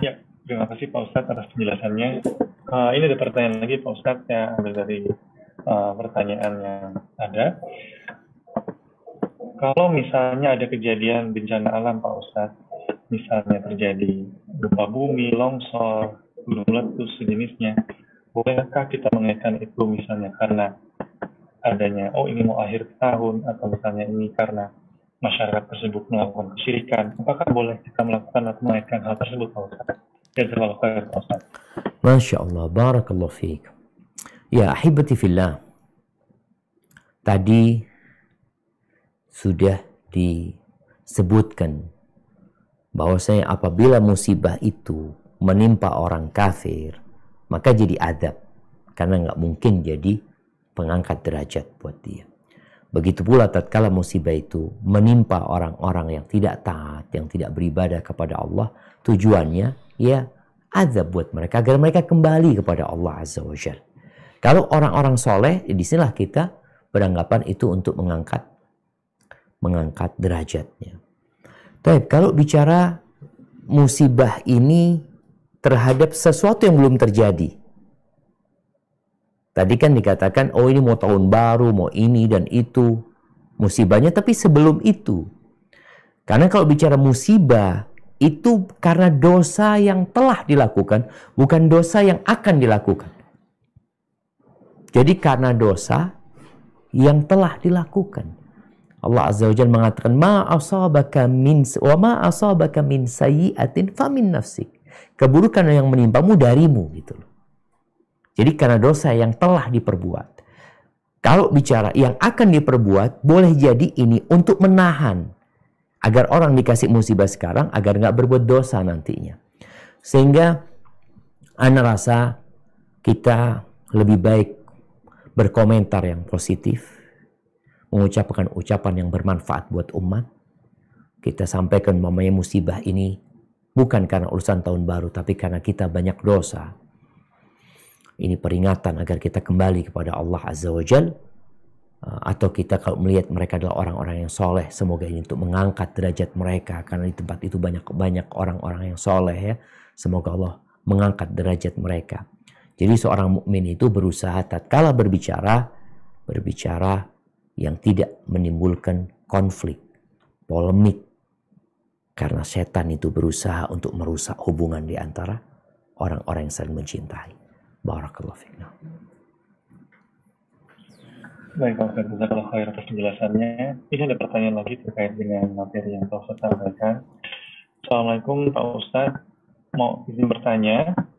Ya, terima kasih Pak Ustadz atas penjelasannya. Uh, ini ada pertanyaan lagi Pak Ustadz yang ambil dari uh, pertanyaan yang ada. Kalau misalnya ada kejadian bencana alam Pak Ustadz, misalnya terjadi gempa bumi, longsor, gunung letus sejenisnya, bolehkah kita mengaitkan itu misalnya karena adanya oh ini mau akhir tahun atau misalnya ini karena masyarakat tersebut melakukan kesirikan, apakah boleh kita melakukan atau menaikkan hal tersebut, ya, Pak Ustaz? Masya Allah, Barakallahu Fik. Ya, ahibati fillah. Tadi sudah disebutkan bahwasanya apabila musibah itu menimpa orang kafir, maka jadi adab. Karena nggak mungkin jadi pengangkat derajat buat dia. Begitu pula tatkala musibah itu menimpa orang-orang yang tidak taat, yang tidak beribadah kepada Allah, tujuannya ya azab buat mereka agar mereka kembali kepada Allah Azza wa Jal. Kalau orang-orang soleh, ya disinilah kita beranggapan itu untuk mengangkat mengangkat derajatnya. Tapi kalau bicara musibah ini terhadap sesuatu yang belum terjadi, Tadi kan dikatakan, oh ini mau tahun baru, mau ini dan itu. Musibahnya tapi sebelum itu. Karena kalau bicara musibah, itu karena dosa yang telah dilakukan, bukan dosa yang akan dilakukan. Jadi karena dosa yang telah dilakukan. Allah Azza wa Jalla mengatakan ma asabaka min wa ma asabaka min sayyi'atin famin nafsik. Keburukan yang menimpamu darimu gitu. Jadi karena dosa yang telah diperbuat. Kalau bicara yang akan diperbuat, boleh jadi ini untuk menahan agar orang dikasih musibah sekarang agar nggak berbuat dosa nantinya. Sehingga Anda rasa kita lebih baik berkomentar yang positif, mengucapkan ucapan yang bermanfaat buat umat. Kita sampaikan mamanya musibah ini bukan karena urusan tahun baru, tapi karena kita banyak dosa ini peringatan agar kita kembali kepada Allah Azza wa Jal. Uh, atau kita kalau melihat mereka adalah orang-orang yang soleh, semoga ini untuk mengangkat derajat mereka. Karena di tempat itu banyak-banyak orang-orang yang soleh ya. Semoga Allah mengangkat derajat mereka. Jadi seorang mukmin itu berusaha tatkala berbicara, berbicara yang tidak menimbulkan konflik, polemik. Karena setan itu berusaha untuk merusak hubungan di antara orang-orang yang saling mencintai. Barakallahu fiqna. Baik, Pak Ustaz, kalau khair atas penjelasannya. Ini ada pertanyaan lagi terkait dengan materi yang Pak Ustaz sampaikan. Assalamualaikum Pak Ustaz, mau izin bertanya,